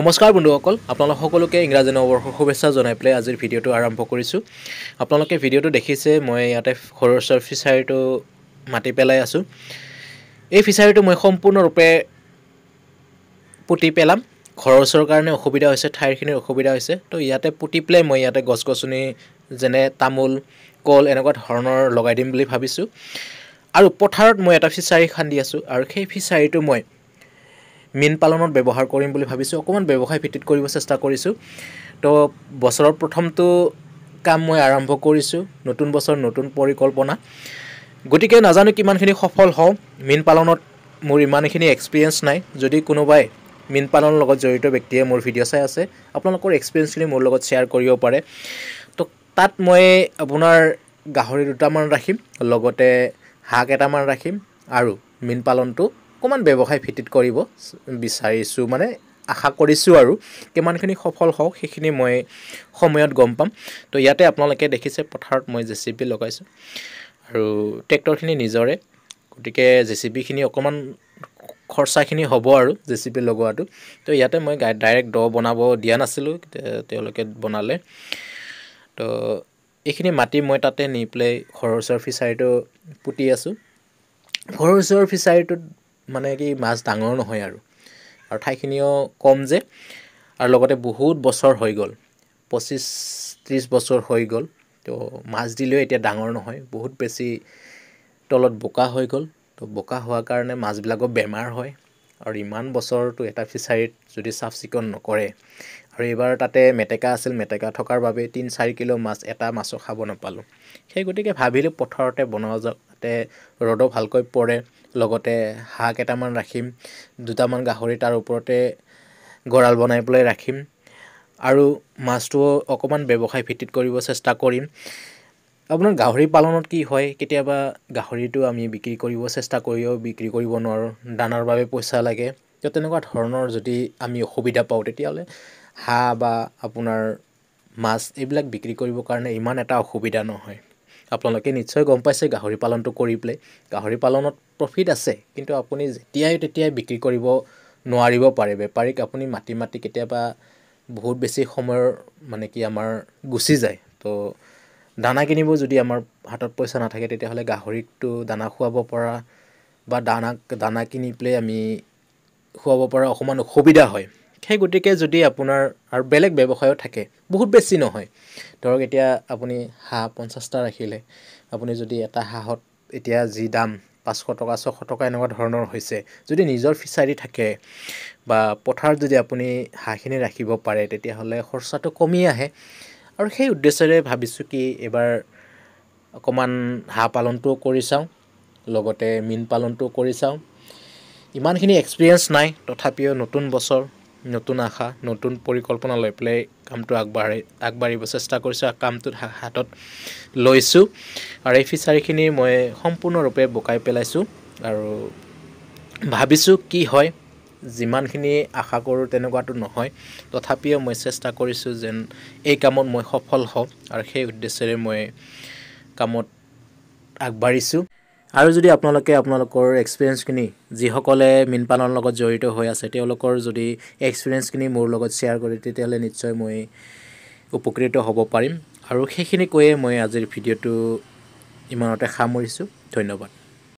নমস্কাৰ বন্ধুসকল আপোনালোক সকলোকে ইংৰাজী নৱবৰ্ষৰ শুভেচ্ছা জনাই পেলাই আজিৰ ভিডিঅ'টো আৰম্ভ কৰিছোঁ আপোনালোকে ভিডিঅ'টো দেখিছে মই ইয়াতে সৰুচৰ ফিচাৰীটো মাতি পেলাই আছোঁ এই ফিচাৰীটো মই সম্পূৰ্ণৰূপে পুতি পেলাম ঘৰৰ ওচৰৰ কাৰণে অসুবিধা হৈছে ঠাইৰখিনিৰ অসুবিধা হৈছে তো ইয়াতে পুতি পেলাই মই ইয়াতে গছ গছনি যেনে তামোল কল এনেকুৱা ধৰণৰ লগাই দিম বুলি ভাবিছোঁ আৰু পথাৰত মই এটা ফিচাৰী খান্দি আছোঁ আৰু সেই ফিচাৰীটো মই মীন পালনত ব্যৱহাৰ কৰিম বুলি ভাবিছোঁ অকণমান ব্যৱসায় ভিত্তিত কৰিব চেষ্টা কৰিছোঁ তো বছৰৰ প্ৰথমটো কাম মই আৰম্ভ কৰিছোঁ নতুন বছৰ নতুন পৰিকল্পনা গতিকে নাজানো কিমানখিনি সফল হওঁ মীন পালনত মোৰ ইমানখিনি এক্সপিৰিয়েঞ্চ নাই যদি কোনোবাই মীন পালনৰ লগত জড়িত ব্যক্তিয়ে মোৰ ভিডিঅ' চাই আছে আপোনালোকৰ এক্সপিৰিয়েঞ্চখিনি মোৰ লগত শ্বেয়াৰ কৰিব পাৰে তো তাত মই আপোনাৰ গাহৰি দুটামান ৰাখিম লগতে হাঁহ কেইটামান ৰাখিম আৰু মীন পালনটো অকণমান ব্যৱসায় ভিত্তিত কৰিব বিচাৰিছোঁ মানে আশা কৰিছোঁ আৰু কিমানখিনি সফল হওক সেইখিনি মই সময়ত গম পাম তো ইয়াতে আপোনালোকে দেখিছে পথাৰত মই জে চি বি লগাইছোঁ আৰু ট্ৰেক্টৰখিনি নিজৰে গতিকে জে চি বিখিনি অকণমান খৰচাখিনি হ'ব আৰু জে চি বি লগোৱাটো তো ইয়াতে মই গাই ডাইৰেক্ট দ বনাব দিয়া নাছিলোঁ তেওঁলোকে বনালে তো এইখিনি মাটি মই তাতে নি পেলাই সৰু ওচৰৰ ফিচাৰীটো পুতি আছোঁ সৰু ওচৰ ফিচাৰীটোত মানে কি মাছ ডাঙৰ নহয় আৰু আৰু ঠাইখিনিও কম যে আৰু লগতে বহুত বছৰ হৈ গ'ল পঁচিছ ত্ৰিছ বছৰ হৈ গ'ল তো মাছ দিলেও এতিয়া ডাঙৰ নহয় বহুত বেছি তলত বোকা হৈ গ'ল তো বোকা হোৱাৰ কাৰণে মাছবিলাকৰ বেমাৰ হয় আৰু ইমান বছৰটো এটা ফিচাৰীত যদি চাফ চিকুণ নকৰে আৰু এইবাৰ তাতে মেটেকা আছিল মেটেকা থকাৰ বাবে তিনি চাৰি কিলো মাছ এটা মাছো খাব নাপালোঁ সেই গতিকে ভাবিলোঁ পথাৰতে বনোৱা যাওক তাতে ৰ'দো ভালকৈ পৰে লগতে হাঁহ কেইটামান ৰাখিম দুটামান গাহৰি তাৰ ওপৰতে গঁৰাল বনাই পেলাই ৰাখিম আৰু মাছটো অকণমান ব্যৱসায় ভিত্তিত কৰিব চেষ্টা কৰিম আপোনাৰ গাহৰি পালনত কি হয় কেতিয়াবা গাহৰিটো আমি বিক্ৰী কৰিব চেষ্টা কৰিও বিক্ৰী কৰিব নোৱাৰোঁ দানাৰ বাবে পইচা লাগে তো তেনেকুৱা ধৰণৰ যদি আমি অসুবিধা পাওঁ তেতিয়াহ'লে হাঁহ বা আপোনাৰ মাছ এইবিলাক বিক্ৰী কৰিবৰ কাৰণে ইমান এটা অসুবিধা নহয় আপোনালোকে নিশ্চয় গম পাইছে গাহৰি পালনটো কৰি পেলাই গাহৰি পালনত প্ৰফিট আছে কিন্তু আপুনি যেতিয়াই তেতিয়াই বিক্ৰী কৰিব নোৱাৰিব পাৰে বেপাৰীক আপুনি মাটি মাটি কেতিয়াবা বহুত বেছি সময়ৰ মানে কি আমাৰ গুচি যায় তো দানা কিনিব যদি আমাৰ হাতত পইচা নাথাকে তেতিয়াহ'লে গাহৰিকটো দানা খুৱাব পৰা বা দানা দানা কিনি পেলাই আমি খুৱাব পৰা অকণমান অসুবিধা হয় সেই গতিকে যদি আপোনাৰ আৰু বেলেগ ব্যৱসায়ো থাকে বহুত বেছি নহয় ধৰক এতিয়া আপুনি হাঁহ পঞ্চাছটা ৰাখিলে আপুনি যদি এটা হাঁহত এতিয়া যি দাম পাঁচশ টকা ছশ টকা এনেকুৱা ধৰণৰ হৈছে যদি নিজৰ ফিচাৰী থাকে বা পথাৰত যদি আপুনি হাঁহখিনি ৰাখিব পাৰে তেতিয়াহ'লে খৰচাটো কমি আহে আৰু সেই উদ্দেশ্যৰে ভাবিছোঁ কি এইবাৰ অকণমান হাঁহ পালনটো কৰি চাওঁ লগতে মীন পালনটো কৰি চাওঁ ইমানখিনি এক্সপিৰিয়েঞ্চ নাই তথাপিও নতুন বছৰ নতুন আশা নতুন পৰিকল্পনা লৈ পেলাই কামটো আগবাঢ়ি আগবাঢ়িব চেষ্টা কৰিছোঁ আৰু কামটো হাতত লৈছোঁ আৰু এই ফিচাৰীখিনি মই সম্পূৰ্ণৰূপে বকাই পেলাইছোঁ আৰু ভাবিছোঁ কি হয় যিমানখিনি আশা কৰোঁ তেনেকুৱাটো নহয় তথাপিও মই চেষ্টা কৰিছোঁ যেন এই কামত মই সফল হওঁ আৰু সেই উদ্দেশ্যেৰে মই কামত আগবাঢ়িছোঁ আৰু যদি আপোনালোকে আপোনালোকৰ এক্সপিৰিয়েঞ্চখিনি যিসকলে মীনপালনৰ লগত জড়িত হৈ আছে তেওঁলোকৰ যদি এক্সপিৰিয়েঞ্চখিনি মোৰ লগত শ্বেয়াৰ কৰে তেতিয়াহ'লে নিশ্চয় মই উপকৃত হ'ব পাৰিম আৰু সেইখিনি কৈয়ে মই আজিৰ ভিডিঅ'টো ইমানতে সামৰিছোঁ ধন্যবাদ